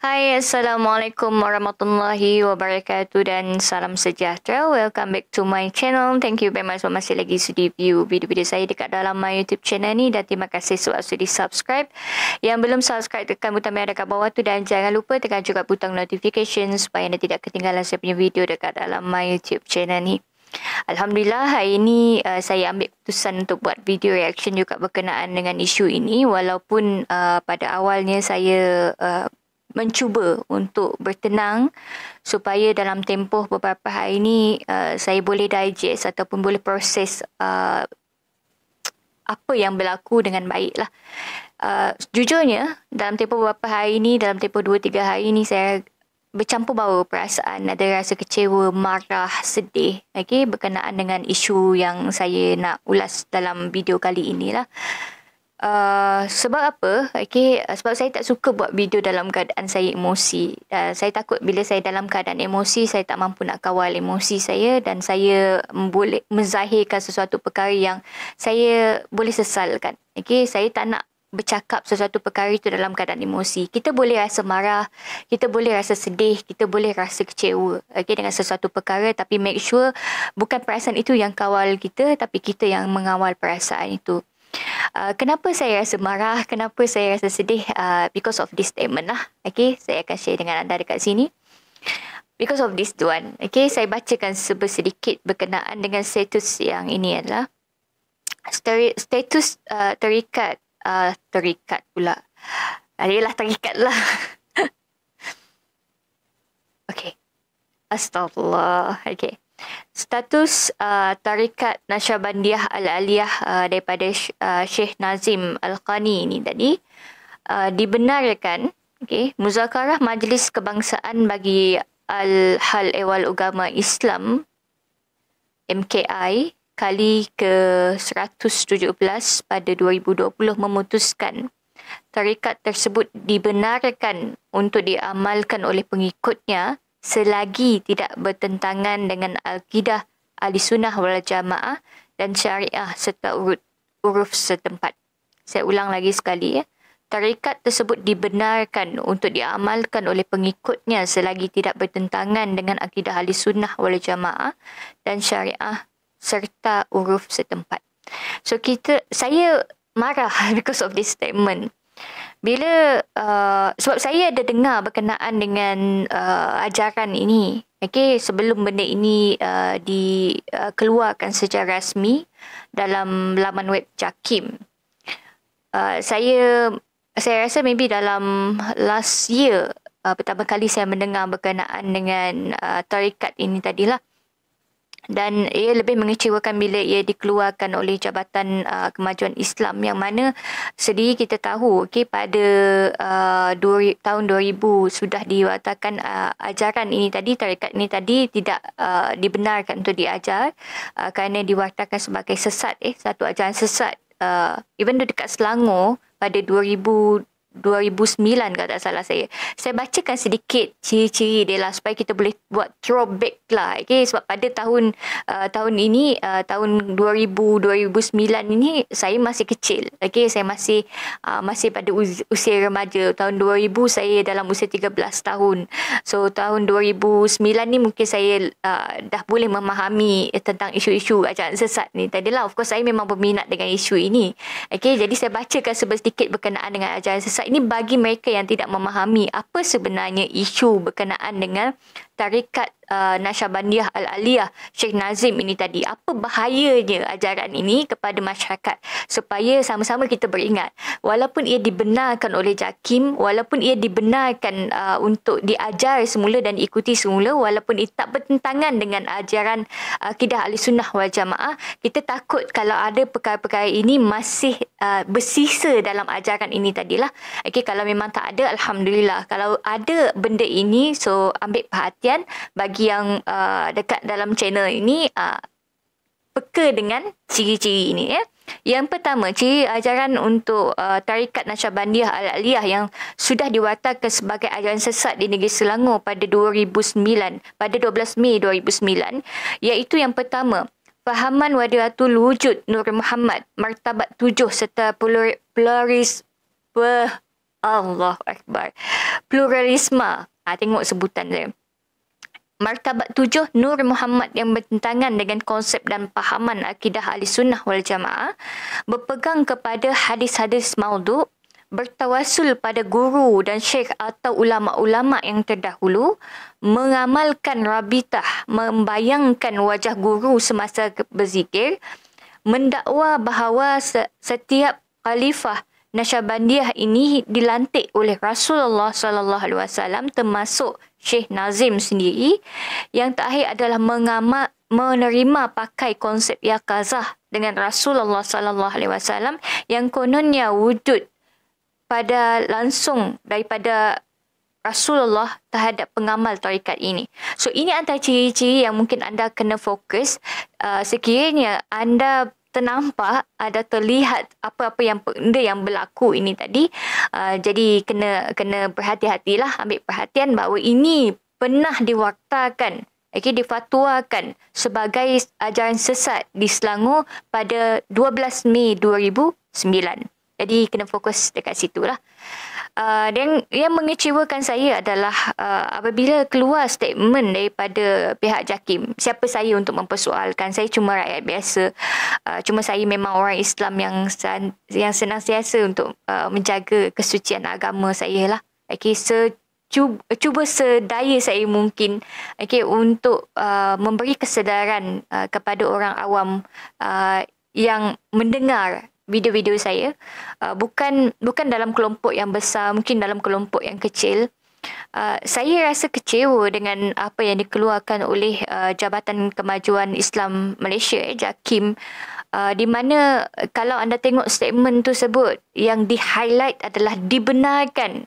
Hai, Assalamualaikum warahmatullahi wabarakatuh dan salam sejahtera. Welcome back to my channel. Thank you very much sebab masih lagi sudi view video-video saya dekat dalam my YouTube channel ni dan terima kasih sebab sudi subscribe. Yang belum subscribe, tekan butang merah dekat bawah tu dan jangan lupa tekan juga butang notification supaya anda tidak ketinggalan saya punya video dekat dalam my YouTube channel ni. Alhamdulillah hari ini uh, saya ambil keputusan untuk buat video reaction juga berkenaan dengan isu ini walaupun uh, pada awalnya saya uh, mencuba untuk bertenang supaya dalam tempoh beberapa hari ini uh, saya boleh digest ataupun boleh proses uh, apa yang berlaku dengan baiklah. Uh, jujurnya dalam tempoh beberapa hari ini dalam tempoh 2 3 hari ini saya bercampur bau perasaan ada rasa kecewa, marah, sedih okey berkenaan dengan isu yang saya nak ulas dalam video kali inilah. lah. Uh, sebab apa? Okay, ah, sebab saya tak suka buat video dalam keadaan saya emosi. Uh, saya takut bila saya dalam keadaan emosi, saya tak mampu nak kawal emosi saya dan saya boleh menzahirkan sesuatu perkara yang saya boleh sesalkan. Okay, saya tak nak bercakap sesuatu perkara itu dalam keadaan emosi. Kita boleh rasa marah, kita boleh rasa sedih, kita boleh rasa kecewa okay, dengan sesuatu perkara tapi make sure bukan perasaan itu yang kawal kita tapi kita yang mengawal perasaan itu. Ah, kenapa saya rasa marah, kenapa saya rasa sedih uh, because of this statement lah. Okay, saya akan share dengan anda dekat sini. Because of this one, okay, saya bacakan sedikit berkenaan dengan status yang ini adalah status uh, terikat, uh, terikat pula. Adalah terikat lah. okay, astagfirullah. Okay. Status uh, tarikat Nasyabandiyah Al-Aliyah uh, daripada uh, Syekh Nazim Al-Qani ini tadi uh, dibenarkan okay, muzakarah Majlis Kebangsaan bagi Al-Hal Ewal Ugama Islam MKI kali ke-117 pada 2020 memutuskan tarikat tersebut dibenarkan untuk diamalkan oleh pengikutnya selagi tidak bertentangan dengan Al-Qidah, Ahli Sunnah wal Jamaah dan Syariah serta urut, uruf setempat. Saya ulang lagi sekali ya. Tarikat tersebut dibenarkan untuk diamalkan oleh pengikutnya selagi tidak bertentangan dengan akidah ahli sunnah wal jamaah dan syariah serta uruf setempat. So kita saya marah because of this statement. Bila uh, sebab saya ada dengar berkenaan dengan uh, ajaran ini. Okey, sebelum benda ini uh, dikeluarkan uh, secara rasmi dalam laman web JAKIM. Uh, saya saya rasa maybe dalam last year uh, pertama kali saya mendengar berkenaan dengan uh, tarikat ini tadilah dan ia lebih mengecewakan bila ia dikeluarkan oleh Jabatan uh, Kemajuan Islam yang mana sedih kita tahu okey pada uh, tahun 2000 sudah diwatakan uh, ajaran ini tadi tarekat ini tadi tidak uh, dibenarkan untuk diajar uh, kerana diwatakan sebagai sesat eh satu ajaran sesat uh, even dekat Selangor pada 2009 kalau tak salah saya. Saya bacakan sedikit ciri-ciri dia lah supaya kita boleh buat throwback lah. Okay? Sebab pada tahun uh, tahun ini, uh, tahun 2000-2009 ini saya masih kecil. Okay? Saya masih uh, masih pada usia remaja. Tahun 2000 saya dalam usia 13 tahun. So tahun 2009 ni mungkin saya uh, dah boleh memahami eh, tentang isu-isu ajaran sesat ni. Tadi lah of course saya memang berminat dengan isu ini. Okay? Jadi saya bacakan sebesedikit berkenaan dengan ajaran sesat website ni bagi mereka yang tidak memahami apa sebenarnya isu berkenaan dengan tarikat uh, Nasyabandiyah Al-Aliyah Sheikh Nazim ini tadi. Apa bahayanya ajaran ini kepada masyarakat supaya sama-sama kita beringat walaupun ia dibenarkan oleh JAKIM, walaupun ia dibenarkan uh, untuk diajar semula dan ikuti semula walaupun ia tak bertentangan dengan ajaran uh, akidah uh, Ahli Sunnah wal Jamaah, kita takut kalau ada perkara-perkara ini masih uh, bersisa dalam ajaran ini tadilah. Okey kalau memang tak ada alhamdulillah. Kalau ada benda ini so ambil perhatian perhatian bagi yang uh, dekat dalam channel ini uh, peka dengan ciri-ciri ini ya. Yang pertama, ciri ajaran untuk uh, tarikat Nasabandiyah Al-Aliyah yang sudah diwatakan sebagai ajaran sesat di negeri Selangor pada 2009, pada 12 Mei 2009, iaitu yang pertama, fahaman wadiatul wujud Nur Muhammad martabat tujuh serta pluralis Allah Akbar. Pluralisma. Ah, ha, tengok sebutan dia. Martabat tujuh Nur Muhammad yang bertentangan dengan konsep dan pahaman akidah ahli sunnah wal jamaah berpegang kepada hadis-hadis maudhu, bertawasul pada guru dan syekh atau ulama-ulama yang terdahulu mengamalkan rabitah membayangkan wajah guru semasa berzikir mendakwa bahawa setiap khalifah Nasyabandiyah ini dilantik oleh Rasulullah sallallahu alaihi wasallam termasuk Syekh Nazim sendiri yang terakhir adalah mengamak menerima pakai konsep yakazah dengan Rasulullah sallallahu alaihi wasallam yang kononnya wujud pada langsung daripada Rasulullah terhadap pengamal tarikat ini. So ini antara ciri-ciri yang mungkin anda kena fokus uh, sekiranya anda ternampak ada ah, terlihat apa-apa yang benda yang berlaku ini tadi uh, jadi kena kena berhati-hatilah ambil perhatian bahawa ini pernah diwaktakan okay, difatwakan sebagai ajaran sesat di Selangor pada 12 Mei 2009 jadi kena fokus dekat situlah Ah, dan yang mengecewakan saya adalah uh, apabila keluar statement daripada pihak JAKIM siapa saya untuk mempersoalkan saya cuma rakyat biasa uh, cuma saya memang orang Islam yang san- yang senang siasa untuk uh, menjaga kesucian agama saya lah okey se cuba, cuba sedaya saya mungkin okey untuk uh, memberi kesedaran uh, kepada orang awam uh, yang mendengar video-video saya uh, bukan bukan dalam kelompok yang besar mungkin dalam kelompok yang kecil uh, saya rasa kecewa dengan apa yang dikeluarkan oleh uh, Jabatan Kemajuan Islam Malaysia eh, JAKIM Uh, di mana kalau anda tengok statement tu sebut yang di highlight adalah dibenarkan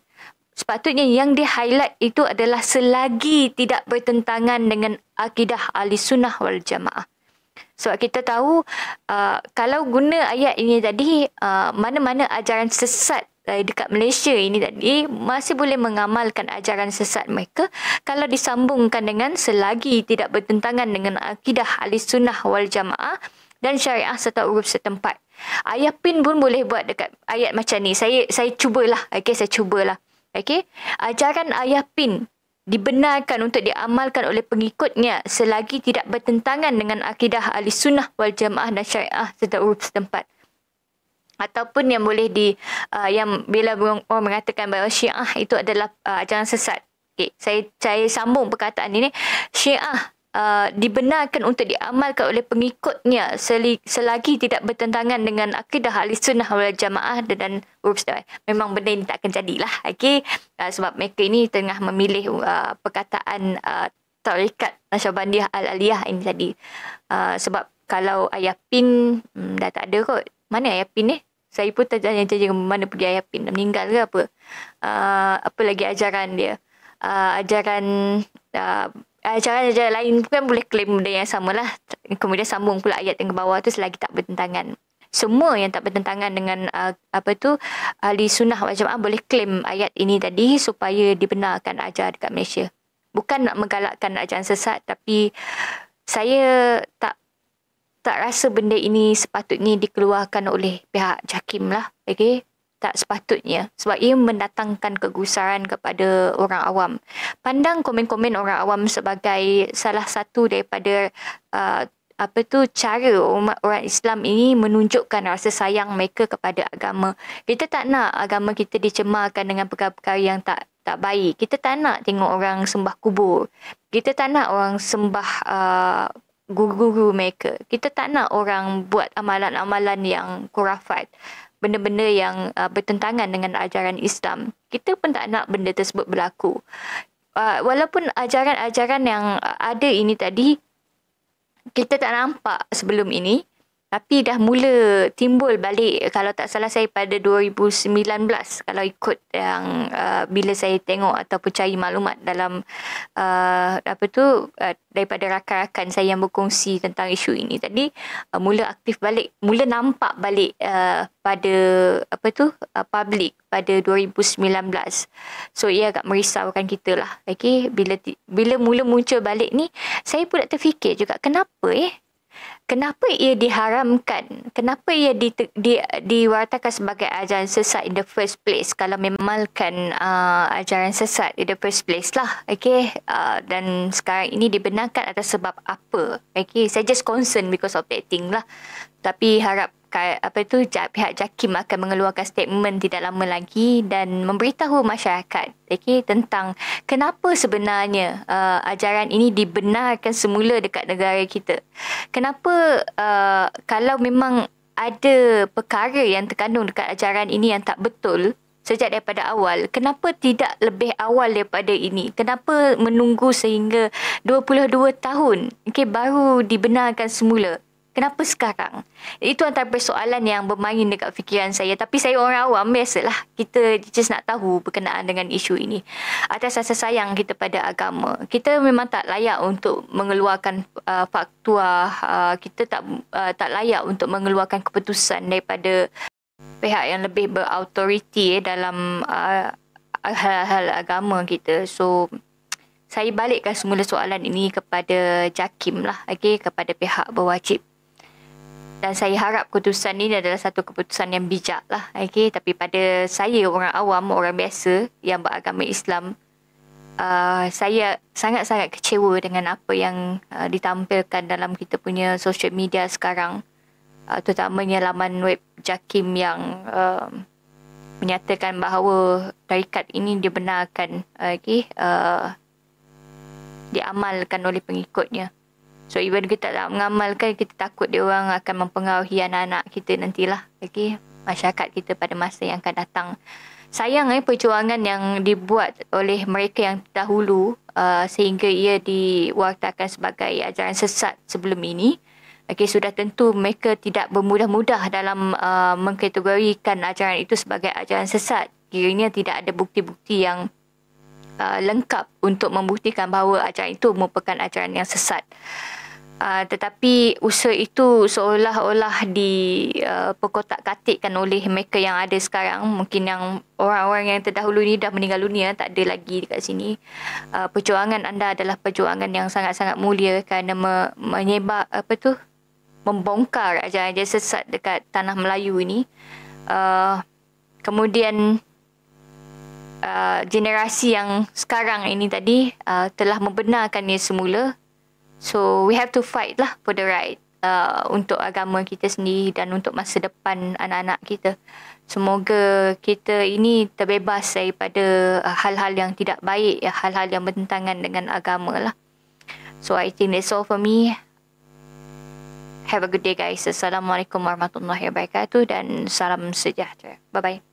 sepatutnya yang di highlight itu adalah selagi tidak bertentangan dengan akidah ahli sunnah wal jamaah sebab kita tahu uh, kalau guna ayat ini tadi, uh, mana-mana ajaran sesat uh, dekat Malaysia ini tadi masih boleh mengamalkan ajaran sesat mereka kalau disambungkan dengan selagi tidak bertentangan dengan akidah ahli sunnah wal jamaah dan syariah serta urus setempat. ayat pin pun boleh buat dekat ayat macam ni. Saya saya cubalah. okay saya cubalah. okay Ajaran ayah pin dibenarkan untuk diamalkan oleh pengikutnya selagi tidak bertentangan dengan akidah ahli sunnah wal jamaah dan syariah serta urut setempat. Ataupun yang boleh di, uh, yang bila orang mengatakan bahawa syiah itu adalah uh, ajaran sesat. Okay. Saya, saya sambung perkataan ini. Syiah Uh, dibenarkan untuk diamalkan oleh pengikutnya selagi tidak bertentangan dengan akidah ahli sunnah wal jamaah dan urus Memang benda ini tak akan jadilah. Okay? Uh, sebab mereka ini tengah memilih uh, perkataan uh, tarikat Nasyabandiyah al-Aliyah ini tadi. Uh, sebab kalau ayah pin hmm, dah tak ada kot. Mana ayah pin ni? Eh? Saya pun tanya-tanya mana pergi ayah pin. Dah meninggal ke apa? Uh, apa lagi ajaran dia? Uh, ajaran uh, uh, ah, cara dia lain pun kan boleh claim benda yang sama lah. Kemudian sambung pula ayat yang ke bawah tu selagi tak bertentangan. Semua yang tak bertentangan dengan uh, apa tu ahli sunnah macam jamaah boleh claim ayat ini tadi supaya dibenarkan ajar dekat Malaysia. Bukan nak menggalakkan ajaran sesat tapi saya tak tak rasa benda ini sepatutnya dikeluarkan oleh pihak JAKIM lah. Okay tak sepatutnya sebab ia mendatangkan kegusaran kepada orang awam. Pandang komen-komen orang awam sebagai salah satu daripada uh, apa tu cara umat orang Islam ini menunjukkan rasa sayang mereka kepada agama. Kita tak nak agama kita dicemarkan dengan perkara-perkara yang tak tak baik. Kita tak nak tengok orang sembah kubur. Kita tak nak orang sembah uh, guru-guru mereka. Kita tak nak orang buat amalan-amalan yang kurafat benda-benda yang uh, bertentangan dengan ajaran Islam. Kita pun tak nak benda tersebut berlaku. Uh, walaupun ajaran-ajaran yang ada ini tadi kita tak nampak sebelum ini, tapi dah mula timbul balik kalau tak salah saya pada 2019 kalau ikut yang uh, bila saya tengok atau cari maklumat dalam uh, apa tu uh, daripada rakan-rakan saya yang berkongsi tentang isu ini tadi uh, mula aktif balik mula nampak balik uh, pada apa tu uh, public pada 2019 so ia agak merisaukan kita lah okay? bila bila mula muncul balik ni saya pun tak terfikir juga kenapa eh kenapa ia diharamkan kenapa ia di, di, diwartakan sebagai ajaran sesat in the first place kalau memalkan uh, ajaran sesat in the first place lah okay? uh, dan sekarang ini dibenarkan atas sebab apa Okay, saya just concern because of that thing lah tapi harap pakai apa itu pihak JAKIM akan mengeluarkan statement tidak lama lagi dan memberitahu masyarakat okay, tentang kenapa sebenarnya uh, ajaran ini dibenarkan semula dekat negara kita. Kenapa uh, kalau memang ada perkara yang terkandung dekat ajaran ini yang tak betul sejak daripada awal kenapa tidak lebih awal daripada ini kenapa menunggu sehingga 22 tahun okey baru dibenarkan semula Kenapa sekarang? Itu antara persoalan yang bermain dekat fikiran saya. Tapi saya orang awam, biasalah. Kita just nak tahu berkenaan dengan isu ini. Atas rasa sayang kita pada agama. Kita memang tak layak untuk mengeluarkan uh, faktua. Uh, kita tak, uh, tak layak untuk mengeluarkan keputusan daripada pihak yang lebih berautoriti eh, dalam uh, hal-hal agama kita. So, saya balikkan semula soalan ini kepada JAKIM lah. Okay? Kepada pihak berwajib dan saya harap keputusan ini adalah satu keputusan yang bijak lah. Okay? Tapi pada saya orang awam, orang biasa yang beragama Islam, uh, saya sangat-sangat kecewa dengan apa yang uh, ditampilkan dalam kita punya social media sekarang. Uh, terutamanya laman web Jakim yang uh, menyatakan bahawa tarikat ini dibenarkan, okay? uh, diamalkan oleh pengikutnya. So even kita tak mengamalkan Kita takut dia orang akan mempengaruhi anak-anak kita nantilah Okay Masyarakat kita pada masa yang akan datang Sayang eh perjuangan yang dibuat oleh mereka yang dahulu uh, Sehingga ia diwartakan sebagai ajaran sesat sebelum ini Okay, sudah tentu mereka tidak bermudah-mudah dalam uh, mengkategorikan ajaran itu sebagai ajaran sesat. Kiranya tidak ada bukti-bukti yang uh, lengkap untuk membuktikan bahawa ajaran itu merupakan ajaran yang sesat. Uh, tetapi usaha itu seolah-olah diperkotak-katikkan uh, oleh mereka yang ada sekarang. Mungkin yang orang-orang yang terdahulu ini dah meninggal dunia, tak ada lagi dekat sini. Uh, perjuangan anda adalah perjuangan yang sangat-sangat mulia kerana me- menyebab, apa tu, membongkar ajaran-ajaran sesat dekat tanah Melayu ini. Uh, Kemudian, Uh, generasi yang sekarang ini tadi uh, telah membenarkannya semula. So we have to fight lah for the right uh, untuk agama kita sendiri dan untuk masa depan anak-anak kita. Semoga kita ini terbebas daripada uh, hal-hal yang tidak baik, ya, hal-hal yang bertentangan dengan agama lah. So I think that's all for me. Have a good day guys. Assalamualaikum warahmatullahi wabarakatuh dan salam sejahtera. Bye-bye.